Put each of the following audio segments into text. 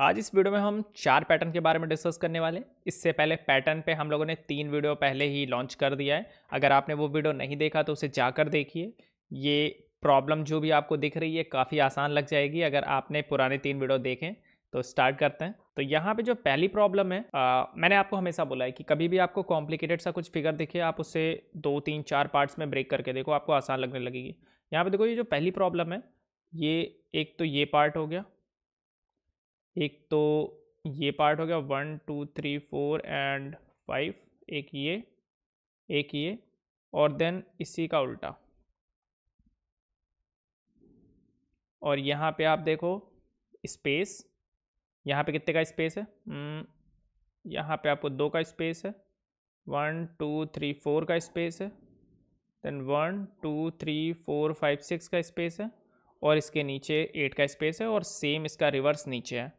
आज इस वीडियो में हम चार पैटर्न के बारे में डिस्कस करने वाले इससे पहले पैटर्न पे हम लोगों ने तीन वीडियो पहले ही लॉन्च कर दिया है अगर आपने वो वीडियो नहीं देखा तो उसे जाकर देखिए ये प्रॉब्लम जो भी आपको दिख रही है काफ़ी आसान लग जाएगी अगर आपने पुराने तीन वीडियो देखें तो स्टार्ट करते हैं तो यहाँ पे जो पहली प्रॉब्लम है आ, मैंने आपको हमेशा बोला है कि कभी भी आपको कॉम्प्लिकेटेड सा कुछ फिगर दिखे आप उसे दो तीन चार पार्ट्स में ब्रेक करके देखो आपको आसान लगने लगेगी यहाँ पे देखो ये जो पहली प्रॉब्लम है ये एक तो ये पार्ट हो गया एक तो ये पार्ट हो गया one two three four and five एक ये एक ये और देन इसी का उल्टा और यहाँ पे आप देखो स्पेस यहाँ पे कितने का स्पेस है हम्म, यहाँ पे आपको दो का स्पेस है वन टू थ्री फोर का स्पेस है then one two three four five six का स्पेस है और इसके नीचे एट का स्पेस है और सेम इसका रिवर्स नीचे है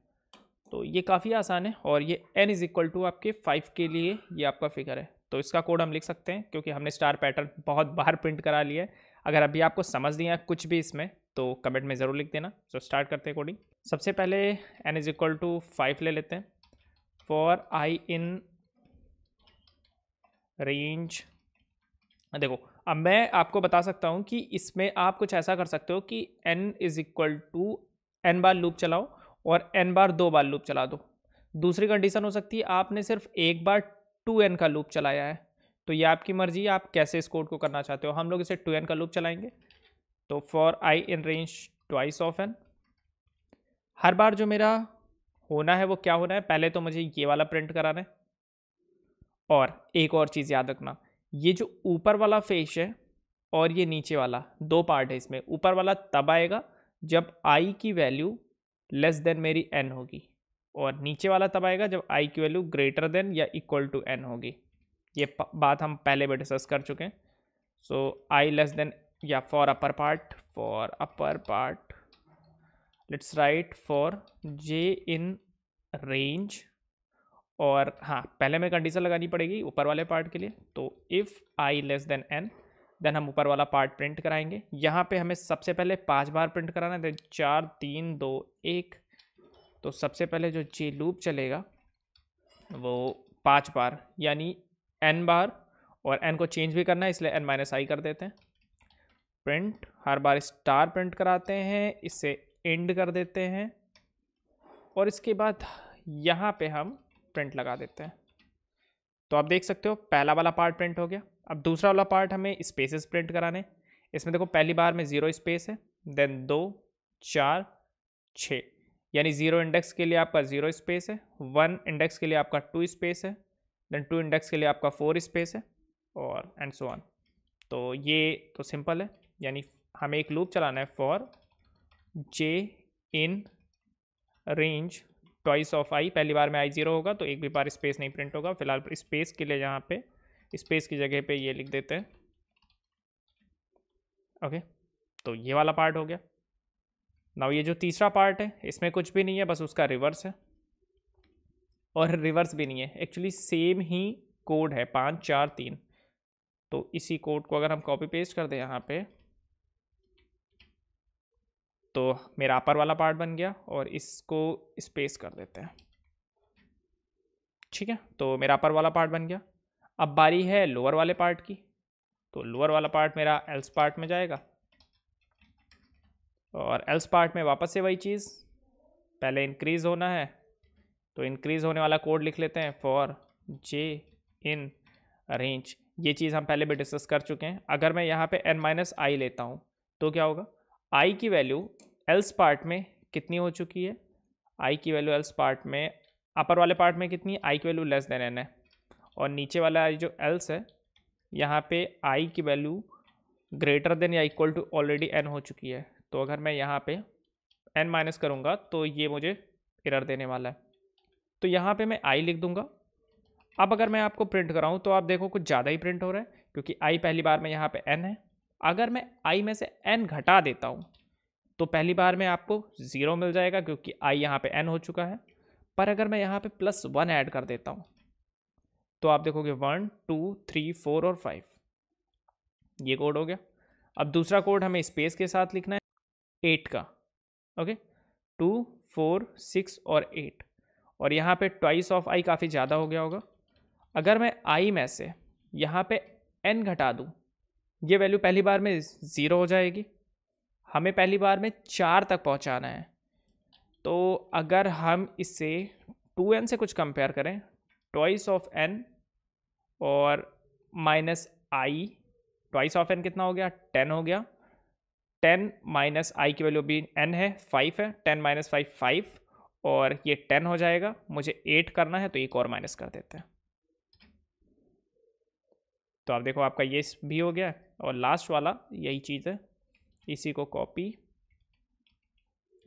तो ये काफ़ी आसान है और ये n इज़ इक्वल टू आपके फाइव के लिए ये आपका फिगर है तो इसका कोड हम लिख सकते हैं क्योंकि हमने स्टार पैटर्न बहुत बाहर प्रिंट करा लिया है अगर अभी आपको समझ नहीं आया कुछ भी इसमें तो कमेंट में ज़रूर लिख देना सो so, स्टार्ट करते हैं कोडिंग सबसे पहले N is equal to five ले लेते हैं फॉर आई इन रेंज देखो अब मैं आपको बता सकता हूँ कि इसमें आप कुछ ऐसा कर सकते हो कि N is equal to N बार लूप चलाओ और एन बार दो बार लूप चला दो दूसरी कंडीशन हो सकती है आपने सिर्फ एक बार टू एन का लूप चलाया है तो ये आपकी मर्जी आप कैसे इस कोड को करना चाहते हो हम लोग इसे टू एन का लूप चलाएंगे तो for i in range twice of n हर बार जो मेरा होना है वो क्या होना है पहले तो मुझे ये वाला प्रिंट कराना है और एक और चीज़ याद रखना ये जो ऊपर वाला फेस है और ये नीचे वाला दो पार्ट है इसमें ऊपर वाला तब आएगा जब आई की वैल्यू लेस देन मेरी एन होगी और नीचे वाला तब आएगा जब आई की वैल्यू ग्रेटर देन या इक्वल टू एन होगी ये बात हम पहले भी डिस्कस कर चुके हैं सो आई लेस देन या for upper part for upper part let's write for j in range और हाँ पहले मैं कंडीशन लगानी पड़ेगी ऊपर वाले पार्ट के लिए तो if i less than n then हम ऊपर वाला पार्ट प्रिंट कराएंगे यहाँ पे हमें सबसे पहले पांच बार प्रिंट कराना है चार तीन दो एक तो सबसे पहले जो जे लूप चलेगा वो पाँच बार यानी एन बार और एन को चेंज भी करना है इसलिए एन माइनस आई कर देते हैं प्रिंट हर बार स्टार प्रिंट कराते हैं इसे एंड कर देते हैं और इसके बाद यहाँ पर हम प्रिंट लगा देते हैं तो आप देख सकते हो पहला वाला पार्ट प्रिंट हो गया अब दूसरा वाला पार्ट हमें स्पेसेस प्रिंट कराने इसमें देखो पहली बार में ज़ीरो स्पेस है देन दो चार छः यानी ज़ीरो इंडेक्स के लिए आपका ज़ीरो स्पेस है वन इंडेक्स के लिए आपका टू स्पेस है देन टू इंडेक्स के लिए आपका फोर स्पेस है और एंड सो ऑन तो ये तो सिंपल है यानी हमें एक लूप चलाना है for j in range twice of i पहली बार में आई ज़ीरो होगा तो एक भी बार स्पेस नहीं प्रिंट होगा फिलहाल स्पेस के लिए यहाँ पे स्पेस की जगह पे ये लिख देते हैं ओके तो ये वाला पार्ट हो गया नाउ ये जो तीसरा पार्ट है इसमें कुछ भी नहीं है बस उसका रिवर्स है और रिवर्स भी नहीं है एक्चुअली सेम ही कोड है पाँच चार तीन तो इसी कोड को अगर हम कॉपी पेस्ट कर दें यहाँ पे तो मेरा अपर वाला पार्ट बन गया और इसको स्पेस कर देते हैं ठीक है तो मेरा अपर वाला पार्ट बन गया अब बारी है लोअर वाले पार्ट की तो लोअर वाला पार्ट मेरा एल्स पार्ट में जाएगा और एल्स पार्ट में वापस से वही चीज़ पहले इंक्रीज़ होना है तो इंक्रीज़ होने वाला कोड लिख लेते हैं फॉर जे इन रेंज ये चीज़ हम पहले भी डिस्कस कर चुके हैं अगर मैं यहाँ पे एन माइनस आई लेता हूँ तो क्या होगा आई की वैल्यू एल्स पार्ट में कितनी हो चुकी है आई की वैल्यू एल्स पार्ट में अपर वाले पार्ट में कितनी आई की वैल्यू लेस देन एन है और नीचे वाला जो एल्स है यहाँ पे आई की वैल्यू ग्रेटर देन या इक्वल टू ऑलरेडी एन हो चुकी है तो अगर मैं यहाँ पे एन माइनस करूँगा तो ये मुझे एरर देने वाला है तो यहाँ पे मैं आई लिख दूँगा अब अगर मैं आपको प्रिंट कराऊँ तो आप देखो कुछ ज़्यादा ही प्रिंट हो रहा है क्योंकि आई पहली बार में यहाँ पर एन है अगर मैं आई में से एन घटा देता हूँ तो पहली बार में आपको ज़ीरो मिल जाएगा क्योंकि आई यहाँ पर एन हो चुका है पर अगर मैं यहाँ पे प्लस वन ऐड कर देता हूँ तो आप देखोगे वन टू थ्री फोर और फाइव ये कोड हो गया अब दूसरा कोड हमें स्पेस के साथ लिखना है एट का ओके टू फोर सिक्स और एट और यहाँ पे ट्वाइस ऑफ आई काफ़ी ज़्यादा हो गया होगा अगर मैं आई में से यहाँ पे एन घटा दूँ ये वैल्यू पहली बार में ज़ीरो हो जाएगी हमें पहली बार में चार तक पहुँचाना है तो अगर हम इसे टू एन से कुछ कंपेयर करें ट्वाइस ऑफ एन और minus i twice of n कितना हो गया टेन हो गया टेन माइनस आई की वैल्यू भी एन है फाइव है टेन माइनस फाइव फाइव और ये टेन हो जाएगा मुझे एट करना है तो एक और माइनस कर देते हैं तो आप देखो आपका ये भी हो गया और लास्ट वाला यही चीज़ है इसी को copy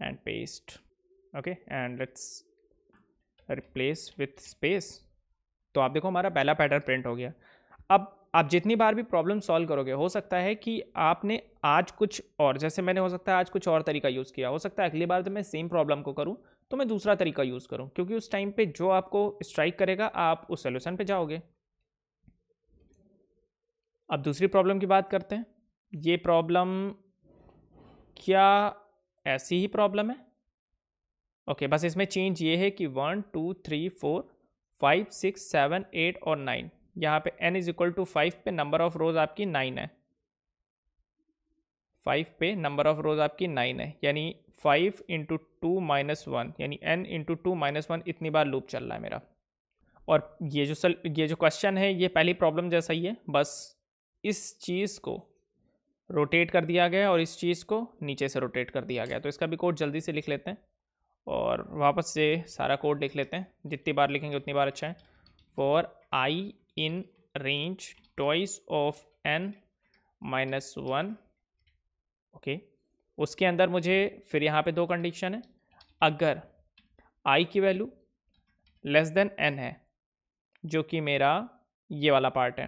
and paste okay and let's replace with space तो आप देखो हमारा पहला पैटर्न प्रिंट हो गया अब आप जितनी बार भी प्रॉब्लम सॉल्व करोगे हो सकता है कि आपने आज कुछ और जैसे मैंने हो सकता है आज कुछ और तरीका यूज़ किया हो सकता है अगली बार जब तो मैं सेम प्रॉब्लम को करूँ तो मैं दूसरा तरीका यूज़ करूँ क्योंकि उस टाइम पे जो आपको स्ट्राइक करेगा आप उस सोल्यूशन पे जाओगे अब दूसरी प्रॉब्लम की बात करते हैं ये प्रॉब्लम क्या ऐसी ही प्रॉब्लम है ओके बस इसमें चेंज ये है कि one two three four five six seven eight और नाइन यहाँ पे n is equal to five पे नंबर ऑफ रोज आपकी नाइन है फाइव पे नंबर ऑफ रोज आपकी नाइन है यानी five into two minus one यानी n into two minus one इतनी बार लूप चल रहा है मेरा और ये जो सल ये जो क्वेश्चन है ये पहली प्रॉब्लम जैसा ही है बस इस चीज़ को रोटेट कर दिया गया और इस चीज़ को नीचे से रोटेट कर दिया गया तो इसका भी कोड जल्दी से लिख लेते हैं और वापस से सारा कोड लिख लेते हैं जितनी बार लिखेंगे उतनी बार अच्छा है for i in range twice of n minus one okay उसके अंदर मुझे फिर यहाँ पे दो कंडीशन है अगर आई की वैल्यू लेस देन एन है जो कि मेरा ये वाला पार्ट है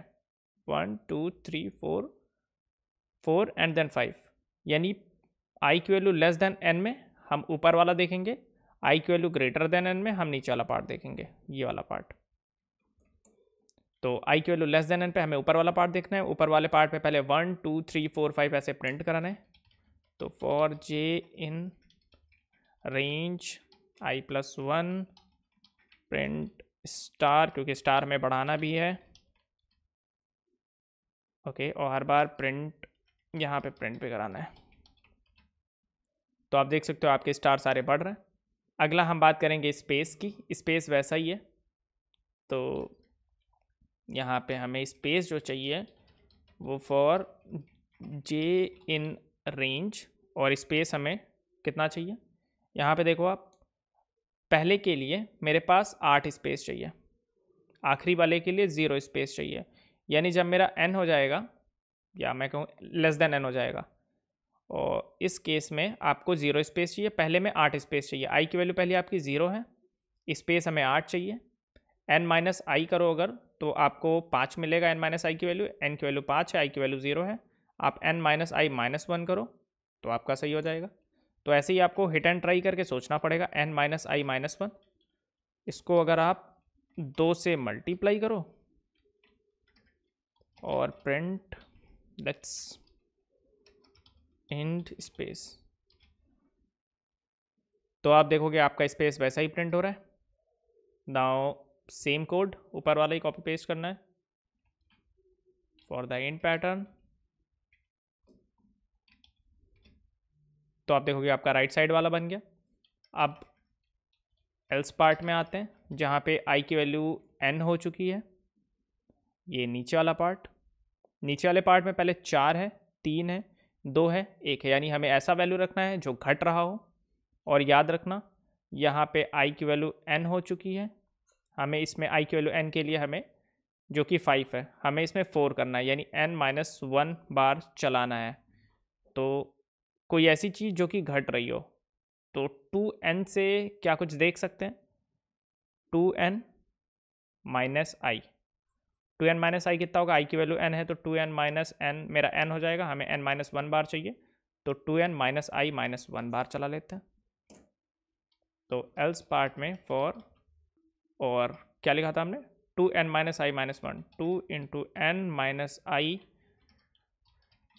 one two three four four and then five यानी आई की वैल्यू लेस देन एन में हम ऊपर वाला देखेंगे आई की वैल्यू ग्रेटर देन एन में हम नीचे वाला पार्ट देखेंगे ये वाला पार्ट तो आई की वैल्यू लेस देन एन पे हमें ऊपर वाला पार्ट देखना है ऊपर वाले पार्ट पे पहले one two three four five ऐसे प्रिंट कराना है तो for j in range i plus one print star क्योंकि स्टार में बढ़ाना भी है ओके और हर बार प्रिंट यहाँ पे प्रिंट पे कराना है तो आप देख सकते हो आपके स्टार सारे बढ़ रहे हैं अगला हम बात करेंगे स्पेस की स्पेस वैसा ही है तो यहाँ पे हमें स्पेस जो चाहिए वो फॉर जे इन रेंज और स्पेस हमें कितना चाहिए यहाँ पे देखो आप पहले के लिए मेरे पास आठ स्पेस चाहिए आखिरी वाले के लिए ज़ीरो स्पेस चाहिए यानी जब मेरा एन हो जाएगा या मैं कहूँ लेस देन एन हो जाएगा और इस केस में आपको ज़ीरो स्पेस चाहिए पहले में आठ स्पेस चाहिए आई की वैल्यू पहले आपकी ज़ीरो है स्पेस हमें आठ चाहिए एन माइनस आई करो अगर तो आपको पाँच मिलेगा एन माइनस आई की वैल्यू एन की वैल्यू पाँच है आई की वैल्यू ज़ीरो है आप n minus i minus one करो तो आपका सही हो जाएगा तो ऐसे ही आपको हिट एंड ट्राई करके सोचना पड़ेगा n minus i minus one इसको अगर आप दो से मल्टीप्लाई करो और प्रिंट लेट्स एंड स्पेस तो आप देखोगे आपका स्पेस वैसा ही प्रिंट हो रहा है नाउ सेम कोड ऊपर वाला ही कॉपी पेस्ट करना है फॉर द एंड पैटर्न तो आप देखोगे आपका राइट साइड वाला बन गया अब एल्स पार्ट में आते हैं जहाँ पे आई की वैल्यू एन हो चुकी है ये नीचे वाला पार्ट नीचे वाले पार्ट में पहले चार है तीन है दो है एक है यानी हमें ऐसा वैल्यू रखना है जो घट रहा हो और याद रखना यहाँ पे आई की वैल्यू एन हो चुकी है हमें इसमें आई की वैल्यू एन के लिए हमें जो कि फाइव है हमें इसमें फ़ोर करना है यानी एन माइनस वन बार चलाना है तो कोई ऐसी चीज़ जो कि घट रही हो तो टू एन से क्या कुछ देख सकते हैं two n minus i two n minus i कितना होगा आई की वैल्यू एन है तो टू एन माइनस एन मेरा एन हो जाएगा हमें एन माइनस वन बार चाहिए तो two n minus i minus one बार चला लेते हैं तो एल्स पार्ट में फॉर और क्या लिखा था हमने two n minus i minus one two into n minus i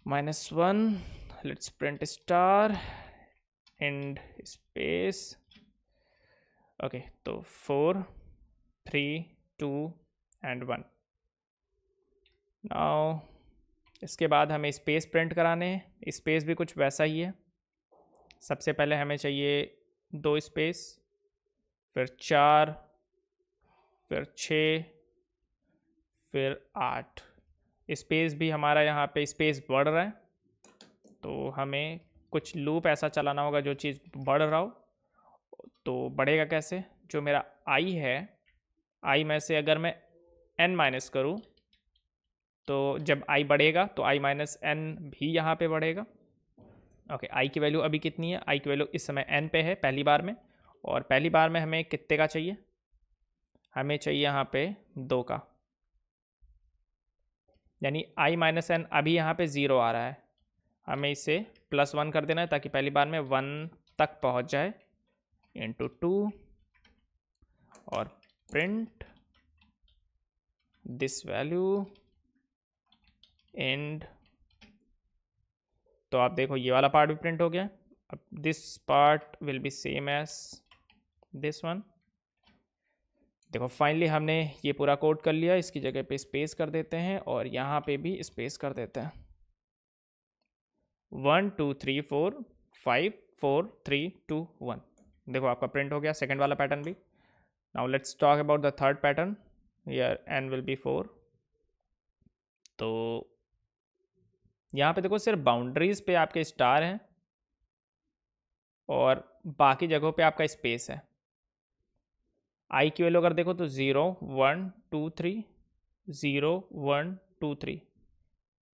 minus one let's print star and space okay तो four three two and one now इसके बाद हमें स्पेस प्रिंट कराने हैं स्पेस भी कुछ वैसा ही है सबसे पहले हमें चाहिए दो स्पेस फिर चार फिर छः फिर आठ स्पेस भी हमारा यहाँ पे स्पेस बढ़ रहा है तो हमें कुछ लूप ऐसा चलाना होगा जो चीज़ बढ़ रहा हो तो बढ़ेगा कैसे जो मेरा आई है आई में से अगर मैं एन माइनस करूँ तो जब आई बढ़ेगा तो आई माइनस एन भी यहाँ पे बढ़ेगा ओके आई की वैल्यू अभी कितनी है आई की वैल्यू इस समय एन पे है पहली बार में और पहली बार में हमें कितने का चाहिए हमें चाहिए यहाँ पे दो का यानी आई माइनस एन अभी यहाँ पे ज़ीरो आ रहा है हमें इसे प्लस वन कर देना है ताकि पहली बार में वन तक पहुँच जाए इंटू टू और प्रिंट दिस वैल्यू एंड तो आप देखो ये वाला पार्ट भी प्रिंट हो गया अब this part will be same as this one देखो फाइनली हमने ये पूरा कोड कर लिया इसकी जगह पे स्पेस कर देते हैं और यहाँ पे भी स्पेस कर देते हैं one two three four five four three two one देखो आपका प्रिंट हो गया सेकेंड वाला पैटर्न भी now let's talk about the third pattern here n will be four तो यहाँ पे देखो सिर्फ बाउंड्रीज़ पे आपके स्टार हैं और बाकी जगहों पे आपका स्पेस है आई की वैल्यू अगर देखो तो zero one two three zero one two three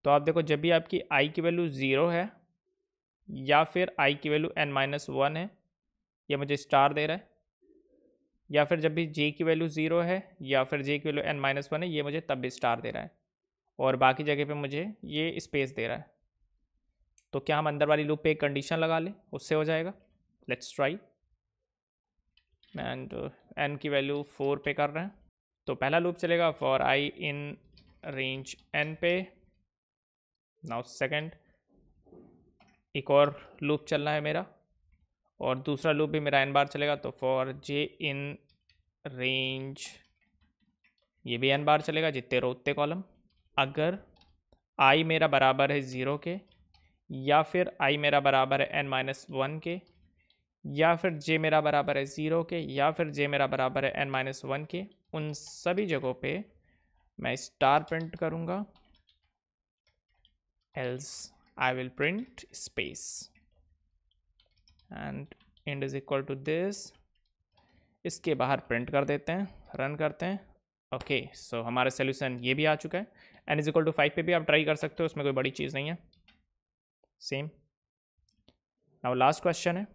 तो आप देखो जब भी आपकी आई की वैल्यू ज़ीरो है या फिर आई की वैल्यू एन माइनस वन है ये मुझे स्टार दे रहा है या फिर जब भी जे की वैल्यू ज़ीरो है या फिर जे की वैल्यू एन माइनस वन है ये मुझे तब भी स्टार दे रहा है और बाकी जगह पे मुझे ये स्पेस दे रहा है तो क्या हम अंदर वाली लूप पे एक कंडीशन लगा लें उससे हो जाएगा लेट्स ट्राई एंड एन की वैल्यू फोर पे कर रहे हैं तो पहला लूप चलेगा for i in range n पे नाउ सेकंड एक और लूप चलना है मेरा और दूसरा लूप भी मेरा एन बार चलेगा तो फॉर जे इन रेंज ये भी एन बार चलेगा जितने रो उतने कॉलम अगर आई मेरा बराबर है ज़ीरो के या फिर आई मेरा बराबर है एन माइनस वन के या फिर जे मेरा बराबर है ज़ीरो के या फिर जे मेरा बराबर है एन माइनस वन के उन सभी जगहों पे मैं स्टार प्रिंट करूँगा else i will print space and end is equal to this इसके बाहर प्रिंट कर देते हैं रन करते हैं ओके okay, सो so हमारा सोल्यूसन ये भी आ चुका है n is equal to five पे भी आप ट्राई कर सकते हो उसमें कोई बड़ी चीज़ नहीं है सेम अब लास्ट क्वेश्चन है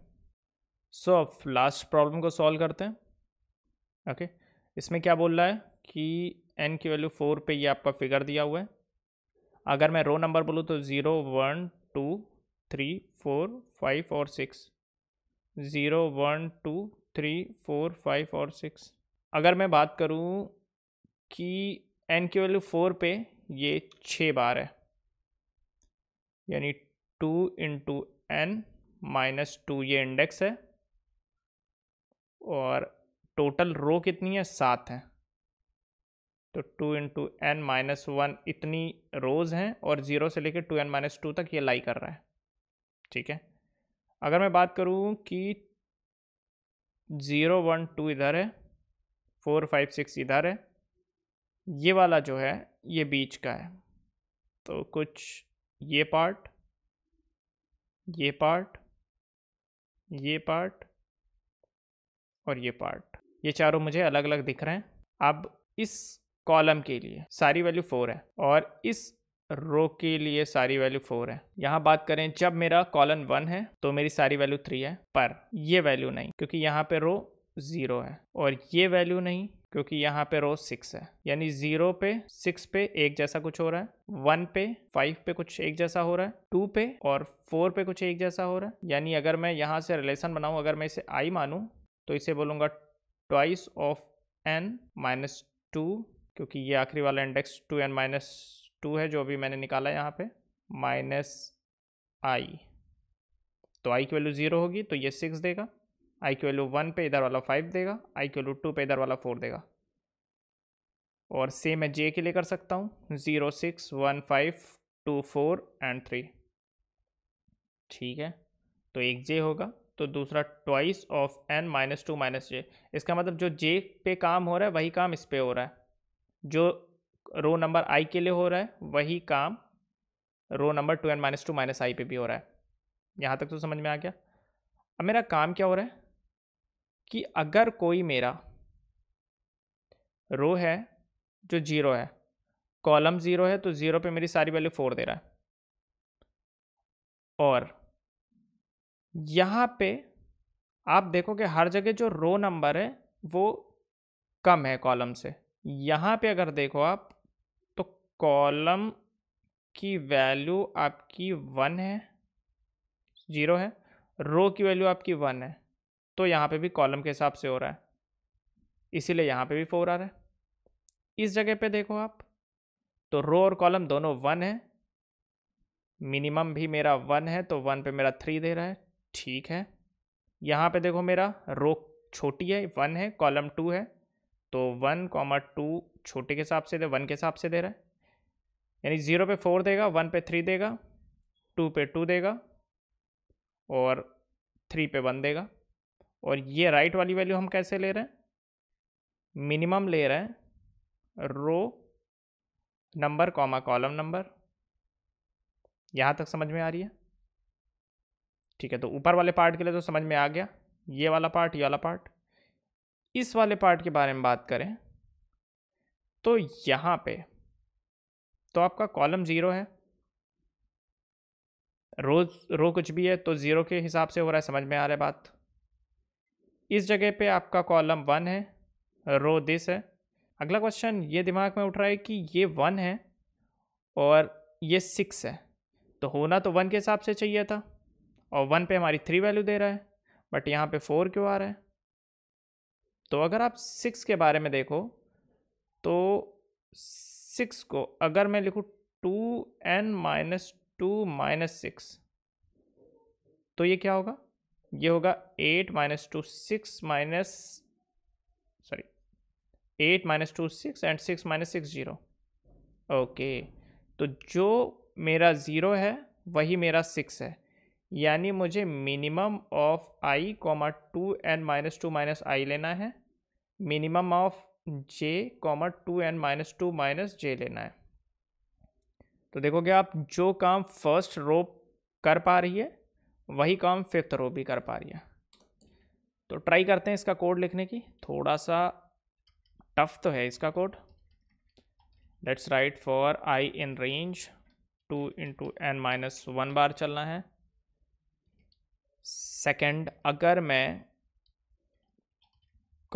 सो अब लास्ट प्रॉब्लम को सॉल्व करते हैं ओके okay. इसमें क्या बोल रहा है कि एन की वैल्यू फोर पे ये आपका फिगर दिया हुआ है अगर मैं रो नंबर बोलूँ तो zero one two three four five और six zero one two three four five और सिक्स अगर मैं बात करूँ कि एन की वैल्यू फोर पे ये छः बार है यानी two into n minus two ये इंडेक्स है और टोटल रो कितनी है सात हैं तो two into n minus one इतनी रोज़ हैं और ज़ीरो से लेकर टू एन माइनस टू तक ये लाई कर रहा है ठीक है अगर मैं बात करूं कि ज़ीरो वन टू इधर है फोर फाइव सिक्स इधर है ये वाला जो है ये बीच का है तो कुछ ये पार्ट ये पार्ट ये पार्ट और ये पार्ट ये चारों मुझे अलग अलग दिख रहे हैं अब इस कॉलम के लिए सारी वैल्यू फोर है और इस रो के लिए सारी वैल्यू फोर है यहाँ बात करें जब मेरा कॉलम वन है तो मेरी सारी वैल्यू थ्री है पर ये वैल्यू नहीं क्योंकि यहाँ पे रो ज़ीरो है और ये वैल्यू नहीं क्योंकि यहाँ पे रो सिक्स है यानी ज़ीरो पे सिक्स पे एक जैसा कुछ हो रहा है वन पे फाइव पे कुछ एक जैसा हो रहा है टू पे और फोर पे कुछ एक जैसा हो रहा है यानी अगर मैं यहाँ से रिलेशन बनाऊँ अगर मैं इसे आई मानूँ तो इसे बोलूँगा twice of n minus two क्योंकि ये आखिरी वाला index two n minus two है जो अभी मैंने निकाला है यहाँ पे माइनस आई तो आई की वैल्यू ज़ीरो होगी तो ये सिक्स देगा आई की वैल्यू वन पे इधर वाला फाइव देगा आई की वैल्यू टू पे इधर वाला फोर देगा और सेम मैं जे के लिए कर सकता हूँ zero six one five two four and three ठीक है तो एक जे होगा तो दूसरा twice of n minus two minus j इसका मतलब जो जे पे काम हो रहा है वही काम इस पर हो रहा है जो रो नंबर आई के लिए हो रहा है वही काम row number two n minus two minus i पे भी हो रहा है यहाँ तक तो समझ में आ गया अब मेरा काम क्या हो रहा है कि अगर कोई मेरा रो है जो ज़ीरो है कॉलम ज़ीरो है तो ज़ीरो पे मेरी सारी वैल्यू फोर दे रहा है और यहाँ पे आप देखो कि हर जगह जो रो नंबर है वो कम है कॉलम से यहाँ पे अगर देखो आप तो कॉलम की वैल्यू आपकी वन है ज़ीरो है रो की वैल्यू आपकी वन है तो यहाँ पे भी कॉलम के हिसाब से हो रहा है इसीलिए यहाँ पे भी फोर आ रहा है इस जगह पे देखो आप तो रो और कॉलम दोनों वन है मिनिमम भी मेरा वन है तो वन पे मेरा थ्री दे रहा है ठीक है यहाँ पे देखो मेरा रो छोटी है वन है कॉलम टू है तो वन कॉमर टू छोटे के हिसाब से दे वन के हिसाब से दे रहा है यानी ज़ीरो पे फोर देगा वन पे थ्री देगा टू पे टू देगा और थ्री पे वन देगा और ये राइट वाली वैल्यू हम कैसे ले रहे हैं मिनिमम ले रहे हैं row number comma column number यहाँ तक समझ में आ रही है ठीक है तो ऊपर वाले पार्ट के लिए तो समझ में आ गया ये वाला पार्ट ये वाला पार्ट इस वाले पार्ट के बारे में बात करें तो यहाँ पे तो आपका कॉलम ज़ीरो है रोज रो कुछ भी है तो ज़ीरो के हिसाब से हो रहा है समझ में आ रहा है बात इस जगह पे आपका कॉलम वन है रो दिस है अगला क्वेश्चन ये दिमाग में उठ रहा है कि ये वन है और ये सिक्स है तो होना तो वन के हिसाब से चाहिए था और वन पे हमारी थ्री वैल्यू दे रहा है बट यहाँ पे फोर क्यों आ रहा है तो अगर आप सिक्स के बारे में देखो तो सिक्स को अगर मैं लिखूँ two n minus two minus six तो ये क्या होगा ये होगा eight minus two six minus sorry eight minus two six and six minus six zero okay तो जो मेरा ज़ीरो है वही मेरा सिक्स है यानी मुझे minimum of i comma two n minus two minus i लेना है minimum of j comma two n minus two minus j लेना है तो देखोगे आप जो काम फर्स्ट रो कर पा रही है वही काम फिफ्थ रो भी कर पा रही है तो ट्राई करते हैं इसका कोड लिखने की थोड़ा सा टफ तो है इसका code let's write for i in range to into n minus one बार चलना है सेकंड अगर मैं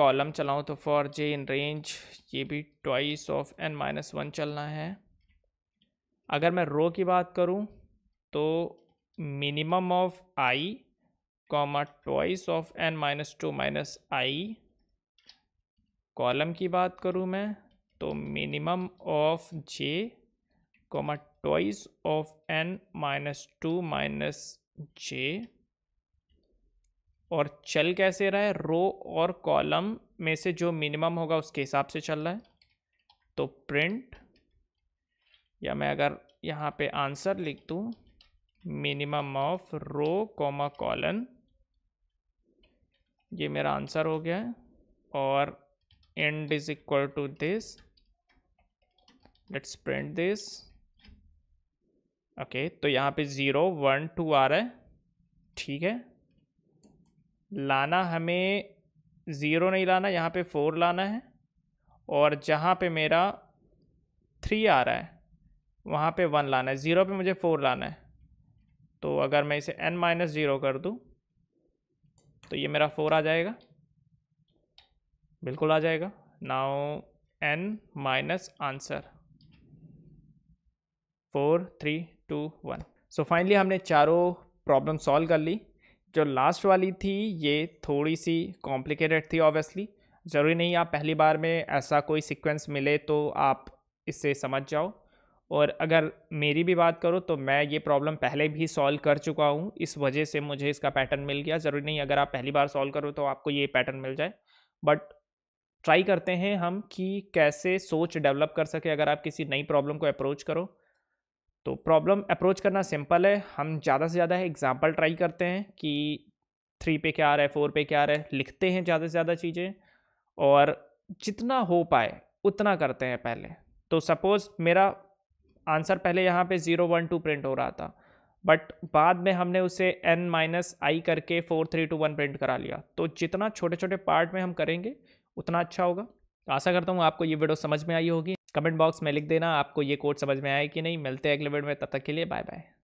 कॉलम चलाऊं तो फॉर जे इन रेंज ये भी twice of n minus one चलना है अगर मैं रो की बात करूं तो minimum of i comma twice of n minus two minus i column की बात करूँ मैं तो minimum of j comma twice of n minus two minus j और चल कैसे रहा है रो और कॉलम में से जो मिनिमम होगा उसके हिसाब से चल रहा है तो प्रिंट या मैं अगर यहाँ पे आंसर लिख दूँ minimum of row comma column ये मेरा आंसर हो गया है और end is equal to this let's print this okay तो यहाँ पे ज़ीरो वन टू आ रहा है ठीक है लाना हमें ज़ीरो नहीं लाना यहाँ पे फोर लाना है और जहाँ पे मेरा थ्री आ रहा है वहाँ पे वन लाना है ज़ीरो पे मुझे फ़ोर लाना है तो अगर मैं इसे एन माइनस ज़ीरो कर दूँ तो ये मेरा फोर आ जाएगा बिल्कुल आ जाएगा now n minus answer four three two one so finally हमने चारों प्रॉब्लम सॉल्व कर ली जो लास्ट वाली थी ये थोड़ी सी कॉम्प्लिकेटेड थी ऑब्वियसली ज़रूरी नहीं आप पहली बार में ऐसा कोई सीक्वेंस मिले तो आप इससे समझ जाओ और अगर मेरी भी बात करो तो मैं ये प्रॉब्लम पहले भी सॉल्व कर चुका हूँ इस वजह से मुझे इसका पैटर्न मिल गया ज़रूरी नहीं अगर आप पहली बार सॉल्व करो तो आपको ये पैटर्न मिल जाए बट ट्राई करते हैं हम कि कैसे सोच डेवलप कर सके अगर आप किसी नई प्रॉब्लम को अप्रोच करो तो प्रॉब्लम अप्रोच करना सिंपल है हम ज़्यादा से ज़्यादा एग्जाम्पल ट्राई करते हैं कि थ्री पे क्या आ रहा है फोर पे क्या आ रहा है लिखते हैं ज़्यादा से ज़्यादा चीज़ें और जितना हो पाए उतना करते हैं पहले तो सपोज़ मेरा आंसर पहले यहाँ पे ज़ीरो वन टू प्रिंट हो रहा था बट बाद में हमने उसे एन माइनस आई करके four three two one print करा लिया तो जितना छोटे छोटे पार्ट में हम करेंगे उतना अच्छा होगा आशा करता हूँ आपको ये वीडियो समझ में आई होगी कमेंट बॉक्स में लिख देना आपको ये कोड समझ में आया कि नहीं मिलते हैं अगले वीडियो में तब तक के लिए बाय बाय